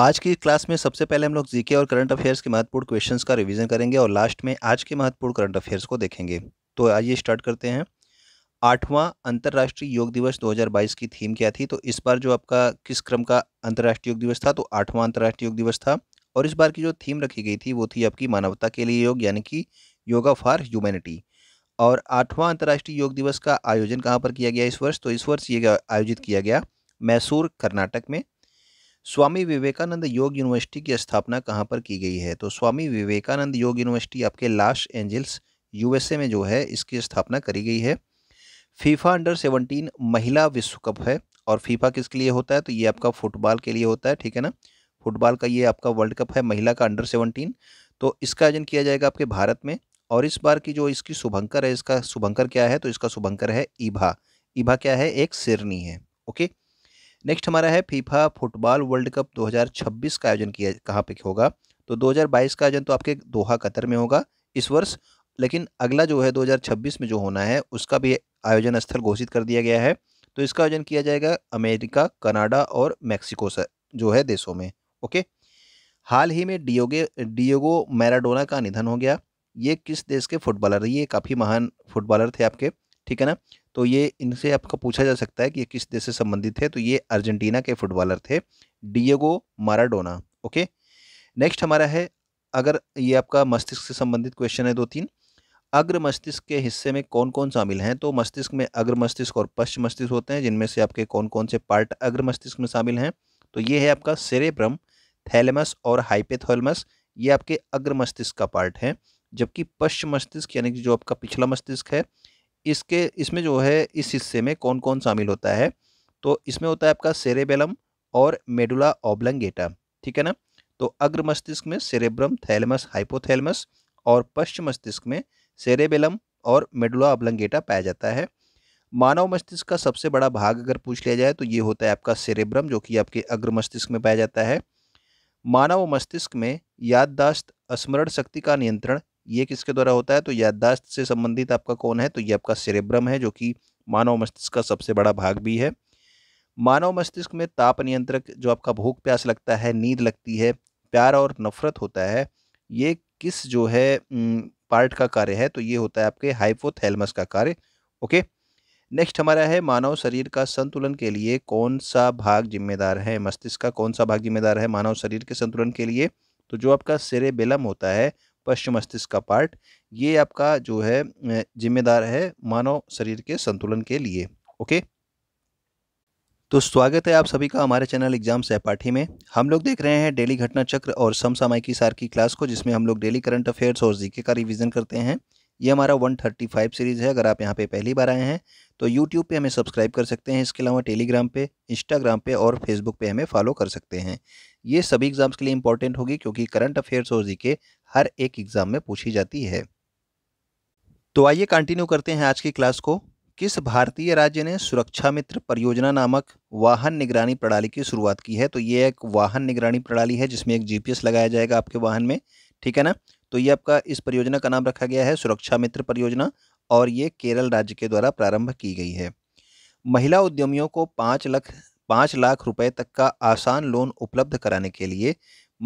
आज की क्लास में सबसे पहले हम लोग जीके और करंट अफेयर्स के महत्वपूर्ण क्वेश्चंस का रिवीजन करेंगे और लास्ट में आज के महत्वपूर्ण करंट अफेयर्स को देखेंगे तो आइए स्टार्ट करते हैं आठवां अंतर्राष्ट्रीय योग दिवस 2022 की थीम क्या थी तो इस बार जो आपका किस क्रम का अंतर्राष्ट्रीय योग दिवस था तो आठवां अंतर्राष्ट्रीय योग दिवस था और इस बार की जो थीम रखी गई थी वो थी आपकी मानवता के लिए योग यानी कि योगा फॉर ह्यूमैनिटी और आठवां अंतर्राष्ट्रीय योग दिवस का आयोजन कहाँ पर किया गया इस वर्ष तो इस वर्ष ये आयोजित किया गया मैसूर कर्नाटक में स्वामी विवेकानंद योग यूनिवर्सिटी की स्थापना कहाँ पर की गई है तो स्वामी विवेकानंद योग यूनिवर्सिटी आपके लॉस एंजल्स यूएसए में जो है इसकी स्थापना करी गई है फीफा अंडर सेवनटीन महिला विश्व कप है और फीफा किसके लिए होता है तो ये आपका फुटबॉल के लिए होता है ठीक है ना फुटबॉल का ये आपका वर्ल्ड कप है महिला का अंडर सेवनटीन तो इसका आयोजन किया जाएगा आपके भारत में और इस बार की जो इसकी शुभंकर है इसका शुभंकर क्या है तो इसका शुभंकर है ईभा ईभा क्या है एक सिरनी है ओके नेक्स्ट हमारा है फीफा फुटबॉल वर्ल्ड कप 2026 का आयोजन किया कहाँ पे होगा तो 2022 का आयोजन तो आपके दोहा कतर में होगा इस वर्ष लेकिन अगला जो है 2026 में जो होना है उसका भी आयोजन स्थल घोषित कर दिया गया है तो इसका आयोजन किया जाएगा अमेरिका कनाडा और मैक्सिको से जो है देशों में ओके हाल ही में डियोगे डियोगो मैराडोना का निधन हो गया ये किस देश के फुटबॉलर ये काफ़ी महान फुटबॉलर थे आपके ठीक है ना तो ये इनसे आपका पूछा जा सकता है कि ये किस देश से संबंधित है तो ये अर्जेंटीना के फुटबॉलर थे डिएगो माराडोना ओके नेक्स्ट हमारा है अगर ये आपका मस्तिष्क से संबंधित क्वेश्चन है दो तीन अग्र मस्तिष्क के हिस्से में कौन कौन शामिल हैं तो मस्तिष्क में अग्र मस्तिष्क और पश्च मस्तिष्क होते हैं जिनमें से आपके कौन कौन से पार्ट अग्र मस्तिष्क में शामिल हैं तो ये है आपका सेरेब्रम थैलेमस और हाइपेथोलमस ये आपके अग्र मस्तिष्क का पार्ट है जबकि पश्च मस्तिष्क यानी कि जो आपका पिछला मस्तिष्क है इसके इसमें जो है इस हिस्से में कौन कौन शामिल होता है तो इसमें होता है आपका सेरेबेलम और मेडुला ओब्लंगेटा ठीक है ना तो अग्र मस्तिष्क में सेरेब्रम थैलमस हाइपोथैलमस और पश्चिम मस्तिष्क में सेरेबेलम और मेडुला ओब्लंगेटा पाया जाता है मानव मस्तिष्क का सबसे बड़ा भाग अगर पूछ लिया जाए तो ये होता है आपका सेरेब्रम जो कि आपके अग्र मस्तिष्क में पाया जाता है मानव मस्तिष्क में याददाश्त स्मरण शक्ति का नियंत्रण ये किसके द्वारा होता है तो याददाश्त से संबंधित आपका कौन है तो ये आपका सेरेब्रम है जो कि मानव मस्तिष्क का सबसे बड़ा भाग भी है मानव मस्तिष्क में ताप नियंत्रक जो आपका भूख प्यास लगता है नींद लगती है प्यार और नफरत होता है ये किस जो है पार्ट का कार्य है तो ये होता है आपके हाइपोथैलमस का कार्य ओके नेक्स्ट हमारा है मानव शरीर का संतुलन के लिए कौन सा भाग जिम्मेदार है मस्तिष्क का कौन सा भाग जिम्मेदार है मानव शरीर के संतुलन के लिए तो जो आपका सेरेबेलम होता है पश्चिम मस्तिष्क का पार्ट ये आपका जो है जिम्मेदार है मानव शरीर के संतुलन के लिए ओके तो स्वागत है आप सभी का हमारे चैनल एग्जाम सहपाठी में हम लोग देख रहे हैं डेली घटना चक्र और समसामयिकी सार की क्लास को जिसमें हम लोग डेली करंट अफेयर्स और जीके का रिवीजन करते हैं ये हमारा 135 सीरीज़ है अगर आप यहाँ पे पहली बार आए हैं तो यूट्यूब पे हमें सब्सक्राइब कर सकते हैं इसके अलावा टेलीग्राम पे इंस्टाग्राम पे और फेसबुक पे हमें फॉलो कर सकते हैं ये सभी एग्जाम्स के लिए इंपॉर्टेंट होगी क्योंकि करंट अफेयर्स और जी के हर एक एग्ज़ाम में पूछी जाती है तो आइए कंटिन्यू करते हैं आज की क्लास को किस भारतीय राज्य ने सुरक्षा मित्र परियोजना नामक वाहन निगरानी प्रणाली की शुरुआत की है तो ये एक वाहन निगरानी प्रणाली है जिसमें एक जीपीएस लगाया जाएगा आपके वाहन में ठीक है ना तो ये आपका इस परियोजना का नाम रखा गया है सुरक्षा मित्र परियोजना और ये केरल राज्य के द्वारा प्रारंभ की गई है महिला उद्यमियों को पाँच लाख पाँच लाख रुपए तक का आसान लोन उपलब्ध कराने के लिए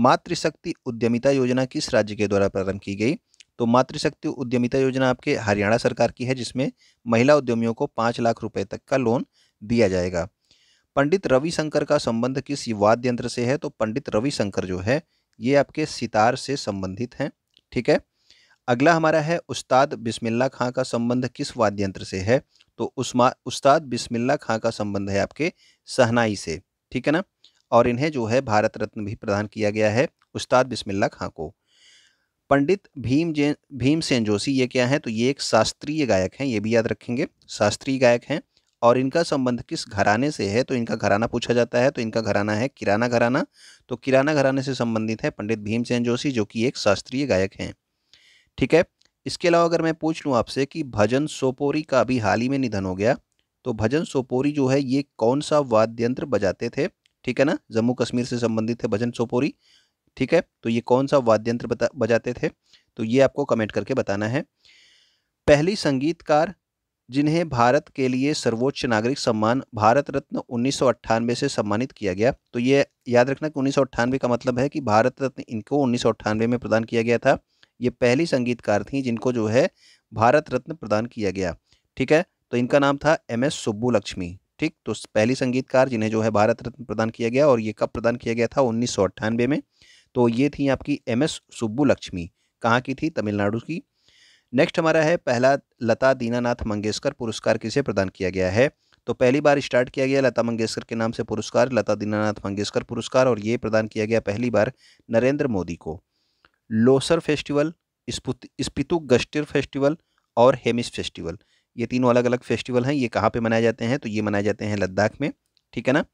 मातृशक्ति उद्यमिता योजना किस राज्य के द्वारा प्रारंभ की गई तो मातृशक्ति उद्यमिता योजना आपके हरियाणा सरकार की है जिसमें महिला उद्यमियों को पाँच लाख रुपए तक का लोन दिया जाएगा पंडित रविशंकर का संबंध किस वाद्य यंत्र से है तो पंडित रविशंकर जो है ये आपके सितार से संबंधित हैं ठीक है अगला हमारा है उस्ताद बिस्मिल्ला खां का संबंध किस वाद्य यंत्र से है तो उस्मा उस्ताद बिस्मिल्ला खां का संबंध है आपके सहनाई से ठीक है ना और इन्हें जो है भारत रत्न भी प्रदान किया गया है उस्ताद बिस्मिल्ला खां को पंडित भीम जैन भीम सेन जोशी ये क्या है तो ये एक शास्त्रीय गायक हैं ये भी याद रखेंगे शास्त्रीय गायक हैं और इनका संबंध किस घराने से है तो इनका घराना पूछा जाता है तो इनका घराना है किराना घराना तो किराना घराने से संबंधित है पंडित भीमसेन जोशी जो कि एक शास्त्रीय गायक हैं ठीक है इसके अलावा अगर मैं पूछ लूँ आपसे कि भजन सोपोरी का अभी हाल ही में निधन हो गया तो भजन सोपोरी जो है ये कौन सा वाद्य यंत्र बजाते थे ठीक है ना जम्मू कश्मीर से संबंधित है भजन सोपोरी ठीक है तो ये कौन सा वाद्यंत्र बता बजाते थे तो ये आपको कमेंट करके बताना है पहली संगीतकार जिन्हें भारत के लिए सर्वोच्च नागरिक सम्मान भारत रत्न उन्नीस से सम्मानित किया गया तो ये याद रखना कि उन्नीस का मतलब है कि भारत रत्न इनको उन्नीस में प्रदान किया गया था ये पहली संगीतकार थी जिनको जो है भारत रत्न प्रदान किया गया ठीक है तो इनका नाम था एम एस सुब्बू लक्ष्मी ठीक तो पहली संगीतकार जिन्हें जो है भारत रत्न प्रदान किया गया और ये कब प्रदान किया गया था उन्नीस में तो ये थी आपकी एम एस सुब्बू लक्ष्मी कहाँ की थी तमिलनाडु की नेक्स्ट हमारा है पहला लता दीनानाथ मंगेशकर पुरस्कार किसे प्रदान किया गया है तो पहली बार स्टार्ट किया गया लता मंगेशकर के नाम से पुरस्कार लता दीनानाथ मंगेशकर पुरस्कार और ये प्रदान किया गया पहली बार नरेंद्र मोदी को लोसर फेस्टिवल स्पितु गस्टिर फेस्टिवल और हेमिस फेस्टिवल ये तीनों अलग अलग फेस्टिवल हैं ये कहाँ पे मनाए जाते हैं तो ये मनाए जाते हैं लद्दाख में ठीक है ना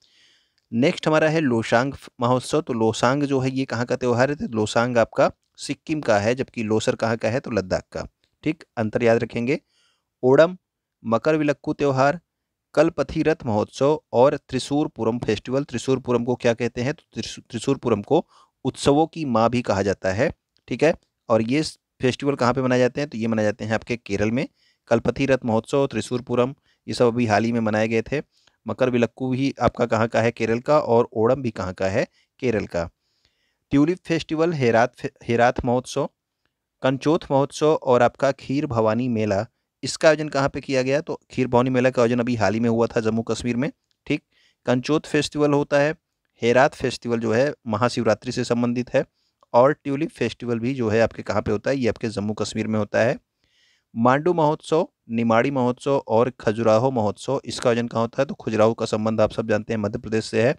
नेक्स्ट हमारा है लोशांग महोत्सव तो लोसांग जो है ये कहाँ का त्यौहार है तो लोसांग आपका सिक्किम का है जबकि लोसर कहाँ का है तो लद्दाख का ठीक अंतर याद रखेंगे ओणम मकर विलक्कू त्यौहार कलपथीरथ महोत्सव और त्रिशूरपुरम फेस्टिवल त्रिशूरपुरम को क्या कहते हैं तो त्रिशूरपुरम को उत्सवों की माँ भी कहा जाता है ठीक है और ये फेस्टिवल कहाँ पे मनाए जाते हैं तो ये मनाए जाते हैं आपके केरल में कलपथी रथ महोत्सव त्रिशूरपुरम ये सब अभी हाल ही में मनाए गए थे मकर विलक्कू भी आपका कहाँ का है केरल का और ओणम भी कहाँ का है केरल का ट्यूलिप फेस्टिवल हेरात हेरात महोत्सव कंचोथ महोत्सव और आपका खीर भवानी मेला इसका आयोजन कहाँ पे किया गया तो खीर भवानी मेला का आयोजन अभी हाल ही में हुआ था जम्मू कश्मीर में ठीक कंचोथ फेस्टिवल होता है हेरात फेस्टिवल जो है महाशिवरात्रि से संबंधित है और ट्यूलिप फेस्टिवल भी जो है आपके कहाँ पे होता है ये आपके जम्मू कश्मीर में होता है मांडू महोत्सव निमाड़ी महोत्सव और खजुराहो महोत्सव इसका आयोजन कहाँ होता है तो खजुराहो का संबंध आप सब जानते हैं मध्य प्रदेश से है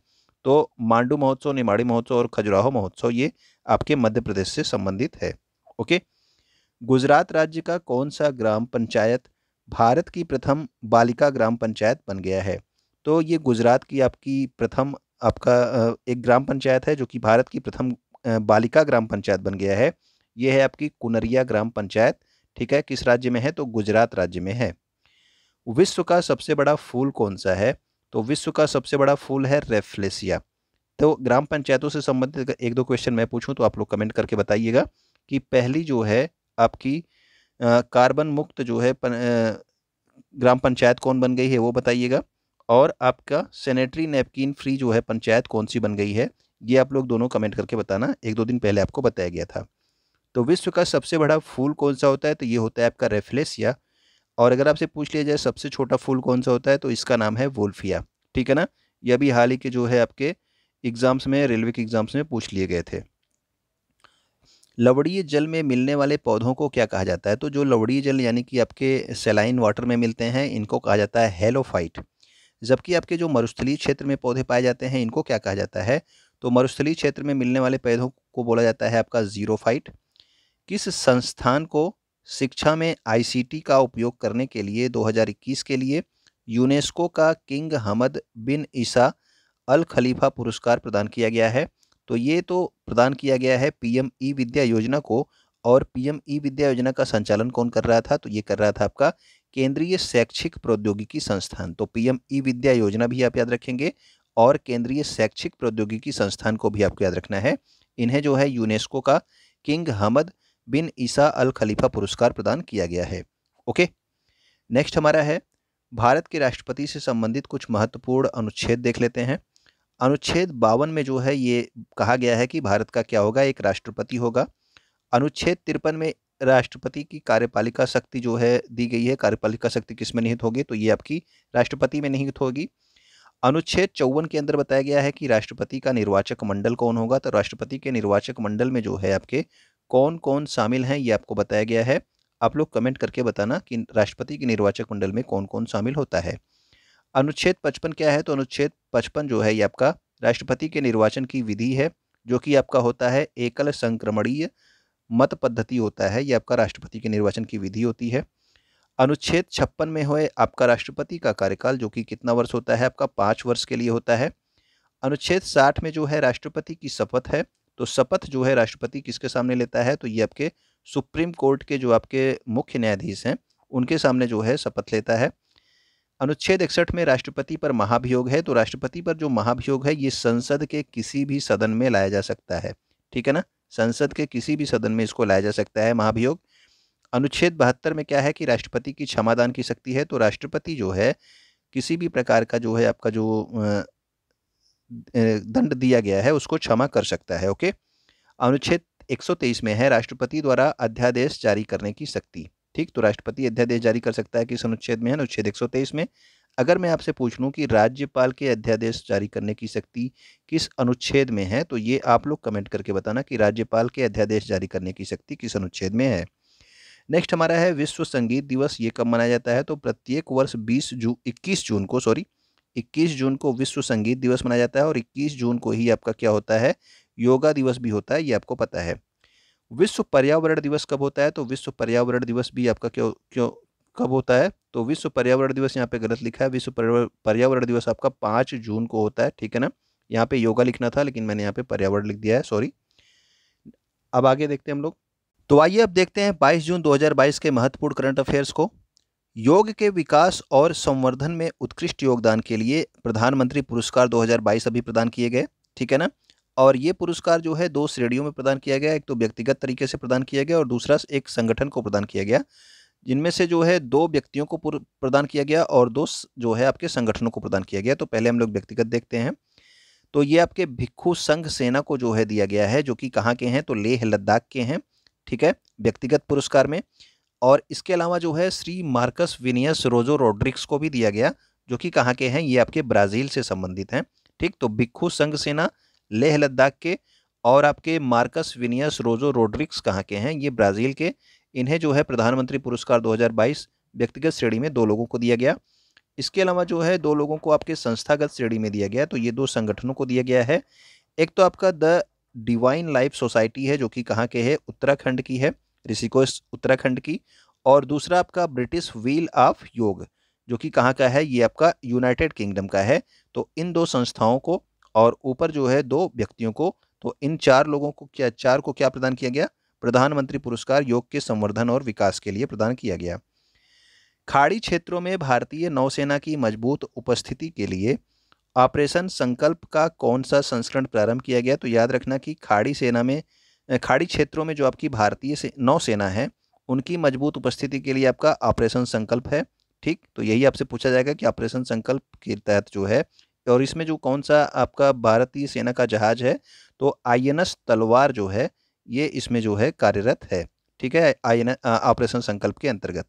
तो मांडू महोत्सव निमाड़ी महोत्सव और खजुराहो महोत्सव ये आपके मध्य प्रदेश से संबंधित है ओके गुजरात राज्य का कौन सा ग्राम पंचायत भारत की प्रथम बालिका ग्राम पंचायत बन गया है तो ये गुजरात की आपकी प्रथम आपका एक ग्राम पंचायत है जो कि भारत की प्रथम बालिका ग्राम पंचायत बन गया है ये है आपकी कुनरिया ग्राम पंचायत ठीक है किस राज्य में है तो गुजरात राज्य में है विश्व का सबसे बड़ा फूल कौन सा है तो विश्व का सबसे बड़ा फूल है रेफ्लेसिया तो ग्राम पंचायतों से संबंधित एक दो क्वेश्चन मैं पूछूं तो आप लोग कमेंट करके बताइएगा कि पहली जो है आपकी आ, कार्बन मुक्त जो है पन, आ, ग्राम पंचायत कौन बन गई है वो बताइएगा और आपका सैनिटरी नैपकिन फ्री जो है पंचायत कौन सी बन गई है ये आप लोग दोनों कमेंट करके बताना एक दो दिन पहले आपको बताया गया था तो विश्व का सबसे बड़ा फूल कौन सा होता है तो ये होता है आपका रेफलेसिया और अगर आपसे पूछ लिया जाए सबसे छोटा फूल कौन सा होता है तो इसका नाम है वोल्फिया ठीक है ना यह भी हाल ही के जो है आपके एग्ज़ाम्स में रेलवे के एग्ज़ाम्स में पूछ लिए गए थे लवड़ीय जल में मिलने वाले पौधों को क्या कहा जाता है तो जो लवड़ीय जल यानी कि आपके सेलाइन वाटर में मिलते हैं इनको कहा जाता है हेलोफाइट जबकि आपके जो मरुस्थली क्षेत्र में पौधे पाए जाते हैं इनको क्या कहा जाता है तो मरुस्थली क्षेत्र में मिलने वाले पौधों को बोला जाता है आपका जीरोफाइट किस संस्थान को शिक्षा में आईसीटी का उपयोग करने के लिए 2021 के लिए यूनेस्को का किंग हमद बिन ईसा अल खलीफा पुरस्कार प्रदान किया गया है तो ये तो प्रदान किया गया है पीएम ई विद्या योजना को और पीएम ई विद्या योजना का संचालन कौन कर रहा था तो ये कर रहा था आपका केंद्रीय शैक्षिक प्रौद्योगिकी संस्थान तो पीएम ई विद्या योजना भी आप याद रखेंगे और केंद्रीय शैक्षिक प्रौद्योगिकी संस्थान को भी आपको याद रखना है इन्हें जो है यूनेस्को का किंग हमद बिन ईसा अल खलीफा पुरस्कार प्रदान किया गया है ओके नेक्स्ट हमारा है भारत के राष्ट्रपति से संबंधित कुछ महत्वपूर्ण अनुच्छेद देख लेते हैं अनुच्छेद बावन में जो है ये कहा गया है कि भारत का क्या होगा एक राष्ट्रपति होगा अनुच्छेद तिरपन में राष्ट्रपति की कार्यपालिका शक्ति जो है दी गई है कार्यपालिका शक्ति किस में निहित होगी तो ये आपकी राष्ट्रपति में निहित होगी अनुच्छेद चौवन के अंदर बताया गया है कि राष्ट्रपति का निर्वाचक मंडल कौन होगा तो राष्ट्रपति के निर्वाचक मंडल में जो है आपके कौन कौन शामिल हैं ये आपको बताया गया है आप लोग कमेंट करके बताना कि राष्ट्रपति के निर्वाचक मंडल में कौन कौन शामिल होता है अनुच्छेद पचपन क्या है तो अनुच्छेद पचपन जो है ये आपका राष्ट्रपति के निर्वाचन की विधि है जो कि आपका होता है एकल संक्रमणीय मत पद्धति होता है ये आपका राष्ट्रपति के निर्वाचन की विधि होती है अनुच्छेद छप्पन में हो आपका राष्ट्रपति का कार्यकाल जो कि कितना वर्ष होता है आपका पाँच वर्ष के लिए होता है अनुच्छेद साठ में जो है राष्ट्रपति की शपथ है तो शपथ जो है राष्ट्रपति किसके सामने लेता है तो ये आपके सुप्रीम कोर्ट के जो आपके मुख्य न्यायाधीश हैं उनके सामने जो है शपथ लेता है अनुच्छेद इकसठ में राष्ट्रपति पर महाभियोग है तो राष्ट्रपति पर जो महाभियोग है ये संसद के किसी भी सदन में लाया जा सकता है ठीक है ना संसद के किसी भी सदन में इसको लाया जा सकता है महाभियोग अनुच्छेद बहत्तर में क्या है कि राष्ट्रपति की क्षमादान की शक्ति है तो राष्ट्रपति जो है किसी भी प्रकार का जो है आपका जो दंड दिया गया है उसको क्षमा कर सकता है ओके अनुच्छेद 123 में है राष्ट्रपति द्वारा अध्यादेश जारी करने की शक्ति ठीक तो राष्ट्रपति अध्यादेश जारी कर सकता है किस अनुच्छेद में है अनुच्छेद एक में अगर मैं आपसे पूछ लूँ कि राज्यपाल के अध्यादेश जारी करने की शक्ति किस अनुच्छेद में है तो ये आप लोग कमेंट करके बताना कि राज्यपाल के अध्यादेश जारी करने की शक्ति किस अनुच्छेद में है नेक्स्ट हमारा है विश्व संगीत दिवस ये कब मनाया जाता है तो प्रत्येक वर्ष 20 जून 21 जून को सॉरी 21 जून को विश्व संगीत दिवस मनाया जाता है और 21 जून को ही आपका क्या होता है योगा दिवस भी होता है ये आपको पता है विश्व पर्यावरण दिवस कब होता है तो विश्व पर्यावरण दिवस भी आपका क्यों क्यों कब होता है तो विश्व पर्यावरण दिवस यहाँ पे गलत लिखा है विश्व पर्यावरण दिवस आपका पाँच जून को होता है ठीक है ना यहाँ पे योगा लिखना था लेकिन मैंने यहाँ पे पर्यावरण लिख दिया है सॉरी अब आगे देखते हैं हम लोग तो आइए अब देखते हैं 22 जून 2022 के महत्वपूर्ण करंट अफेयर्स को योग के विकास और संवर्धन में उत्कृष्ट योगदान के लिए प्रधानमंत्री पुरस्कार 2022 अभी प्रदान किए गए ठीक है ना और ये पुरस्कार जो है दो श्रेणियों में प्रदान किया गया एक तो व्यक्तिगत तरीके से प्रदान किया गया और दूसरा एक संगठन को प्रदान किया गया जिनमें से जो है दो व्यक्तियों को प्रदान किया गया और दो जो है आपके संगठनों को प्रदान किया गया तो पहले हम लोग व्यक्तिगत देखते हैं तो ये आपके भिक्खु संघ सेना को जो है दिया गया है जो कि कहाँ के हैं तो लेह लद्दाख के हैं ठीक है व्यक्तिगत पुरस्कार में और इसके अलावा जो है Shri Marcus Vinicius Rojo Rodrigues को भी दिया गया जो कि कहाँ के हैं ये आपके ब्राज़ील से संबंधित हैं ठीक तो भिक्खू संघ सेना लेह लद्दाख के और आपके मार्कस विनियस रोजो रोड्रिक्स कहाँ के हैं ये ब्राज़ील के इन्हें जो है प्रधानमंत्री पुरस्कार 2022 व्यक्तिगत श्रेणी में दो लोगों को दिया गया इसके अलावा जो है दो लोगों को आपके संस्थागत श्रेणी में दिया गया तो ये दो संगठनों को दिया गया है एक तो आपका द डिवाइन लाइफ सोसाइटी है जो कि कहाँ के है उत्तराखंड की है ऋषिकोश उत्तराखंड की और दूसरा आपका ब्रिटिश व्हील ऑफ योग जो कि कहाँ का है ये आपका यूनाइटेड किंगडम का है तो इन दो संस्थाओं को और ऊपर जो है दो व्यक्तियों को तो इन चार लोगों को क्या चार को क्या प्रदान किया गया प्रधानमंत्री पुरस्कार योग के संवर्धन और विकास के लिए प्रदान किया गया खाड़ी क्षेत्रों में भारतीय नौसेना की मजबूत उपस्थिति के लिए ऑपरेशन संकल्प का कौन सा संस्करण प्रारंभ किया गया तो याद रखना कि खाड़ी सेना में खाड़ी क्षेत्रों में जो आपकी भारतीय से, नौसेना है उनकी मजबूत उपस्थिति के लिए आपका ऑपरेशन संकल्प है ठीक तो यही आपसे पूछा जाएगा कि ऑपरेशन संकल्प के तहत जो है और इसमें जो कौन सा आपका भारतीय सेना का जहाज है तो आई तलवार जो है ये इसमें जो है कार्यरत है ठीक है आई ऑपरेशन संकल्प के अंतर्गत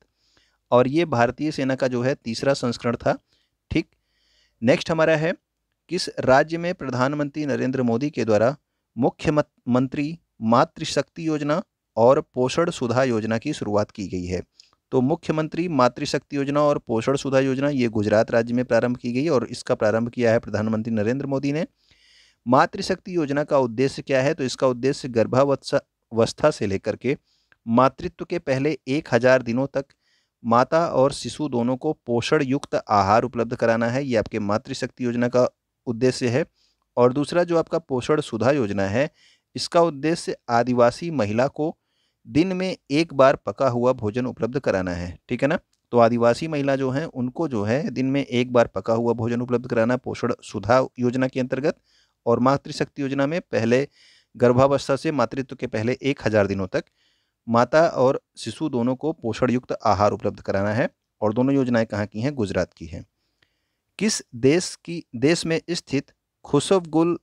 और ये भारतीय सेना का जो है तीसरा संस्करण था ठीक नेक्स्ट हमारा है किस राज्य में प्रधानमंत्री नरेंद्र मोदी के द्वारा मुख्य मंत्री मातृशक्ति योजना और पोषण सुधा योजना की शुरुआत की गई है तो मुख्यमंत्री मातृशक्ति योजना और पोषण सुधा योजना ये गुजरात राज्य में प्रारंभ की गई और इसका प्रारंभ किया है प्रधानमंत्री नरेंद्र मोदी ने मातृशक्ति योजना का उद्देश्य क्या है तो इसका उद्देश्य गर्भावस्था से लेकर के मातृत्व के पहले एक हज़ार दिनों तक माता और शिशु दोनों को पोषण युक्त आहार उपलब्ध कराना है ये आपके मातृशक्ति योजना का उद्देश्य है और दूसरा जो आपका पोषण सुधा योजना है इसका उद्देश्य आदिवासी महिला को दिन में एक बार पका हुआ भोजन उपलब्ध कराना है ठीक है ना तो आदिवासी महिला जो है उनको जो है दिन में एक बार पका हुआ भोजन उपलब्ध कराना पोषण सुधा योजना के अंतर्गत और मातृशक्ति योजना में पहले गर्भावस्था से मातृत्व के पहले एक हज़ार दिनों तक माता और शिशु दोनों को पोषण युक्त आहार उपलब्ध कराना है और दोनों योजनाएं कहाँ की हैं गुजरात की हैं किस देश की देश में स्थित खुशबगुल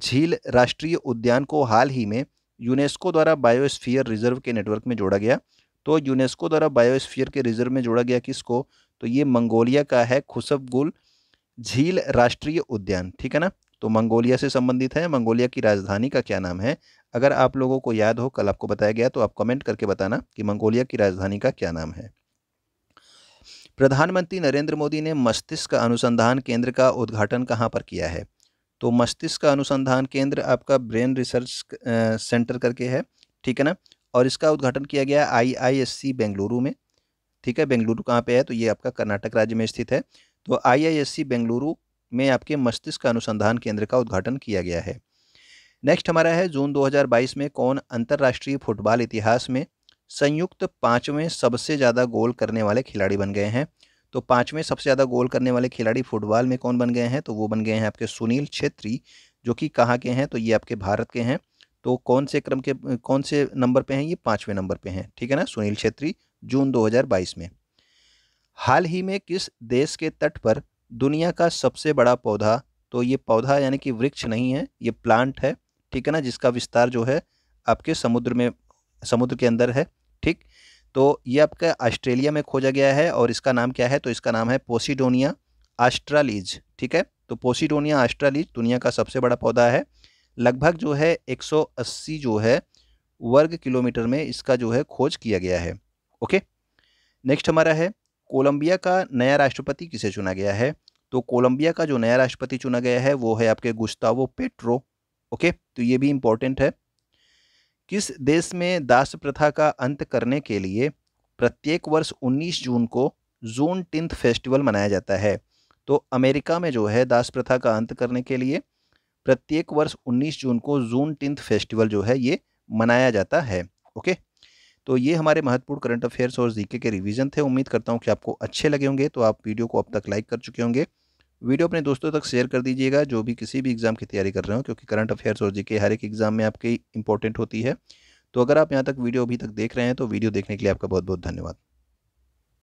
झील राष्ट्रीय उद्यान को हाल ही में यूनेस्को द्वारा बायोस्फीयर रिजर्व के नेटवर्क में जोड़ा गया तो यूनेस्को द्वारा बायोस्फीयर के रिजर्व में जोड़ा गया किसको तो ये मंगोलिया का है खुसबगुल झील राष्ट्रीय उद्यान ठीक है ना तो मंगोलिया से संबंधित है मंगोलिया की राजधानी का क्या नाम है अगर आप लोगों को याद हो कल आपको बताया गया तो आप कमेंट करके बताना कि मंगोलिया की राजधानी का क्या नाम है प्रधानमंत्री नरेंद्र मोदी ने मस्तिष्क अनुसंधान केंद्र का उद्घाटन कहाँ पर किया है तो मस्तिष्क का अनुसंधान केंद्र आपका ब्रेन रिसर्च सेंटर करके है ठीक है ना और इसका उद्घाटन किया गया आई आई एस सी बेंगलुरु में ठीक है बेंगलुरु कहाँ पे है तो ये आपका कर्नाटक राज्य में स्थित है तो आई आई एस सी बेंगलुरु में आपके मस्तिष्क अनुसंधान केंद्र का उद्घाटन किया गया है नेक्स्ट हमारा है जून 2022 में कौन अंतर्राष्ट्रीय फुटबॉल इतिहास में संयुक्त पाँचवें सबसे ज़्यादा गोल करने वाले खिलाड़ी बन गए हैं तो पाँचवें सबसे ज़्यादा गोल करने वाले खिलाड़ी फुटबॉल में कौन बन गए हैं तो वो बन गए हैं आपके सुनील छेत्री जो कि कहाँ के हैं तो ये आपके भारत के हैं तो कौन से क्रम के कौन से नंबर पे हैं ये पाँचवें नंबर पे हैं ठीक है ना सुनील छेत्री जून 2022 में हाल ही में किस देश के तट पर दुनिया का सबसे बड़ा पौधा तो ये पौधा यानी कि वृक्ष नहीं है ये प्लांट है ठीक है ना जिसका विस्तार जो है आपके समुद्र में समुद्र के अंदर है ठीक तो ये आपका ऑस्ट्रेलिया में खोजा गया है और इसका नाम क्या है तो इसका नाम है पोसीडोनिया आस्ट्रालीज ठीक है तो पोसीडोनिया आस्ट्रालीज दुनिया का सबसे बड़ा पौधा है लगभग जो है 180 जो है वर्ग किलोमीटर में इसका जो है खोज किया गया है ओके नेक्स्ट हमारा है कोलंबिया का नया राष्ट्रपति किसे चुना गया है तो कोलंबिया का जो नया राष्ट्रपति चुना गया है वो है आपके गुस्तावो पेट्रो ओके तो ये भी इम्पोर्टेंट है किस देश में दास प्रथा का अंत करने के लिए प्रत्येक वर्ष 19 जून को जून टिंथ फेस्टिवल मनाया जाता है तो अमेरिका में जो है दास प्रथा का अंत करने के लिए प्रत्येक वर्ष 19 जून को जून टिंथ फेस्टिवल जो है ये मनाया जाता है ओके तो ये हमारे महत्वपूर्ण करंट अफेयर्स और जीके के रिवीजन थे उम्मीद करता हूँ कि आपको अच्छे लगे होंगे तो आप वीडियो को अब तक लाइक कर चुके होंगे वीडियो अपने दोस्तों तक शेयर कर दीजिएगा जो भी किसी भी एग्ज़ाम की तैयारी कर रहे हो क्योंकि करंट अफेयर्स और जीके हर एक एग्ज़ाम में आपकी इंपॉर्टेंट होती है तो अगर आप यहाँ तक वीडियो अभी तक देख रहे हैं तो वीडियो देखने के लिए आपका बहुत बहुत धन्यवाद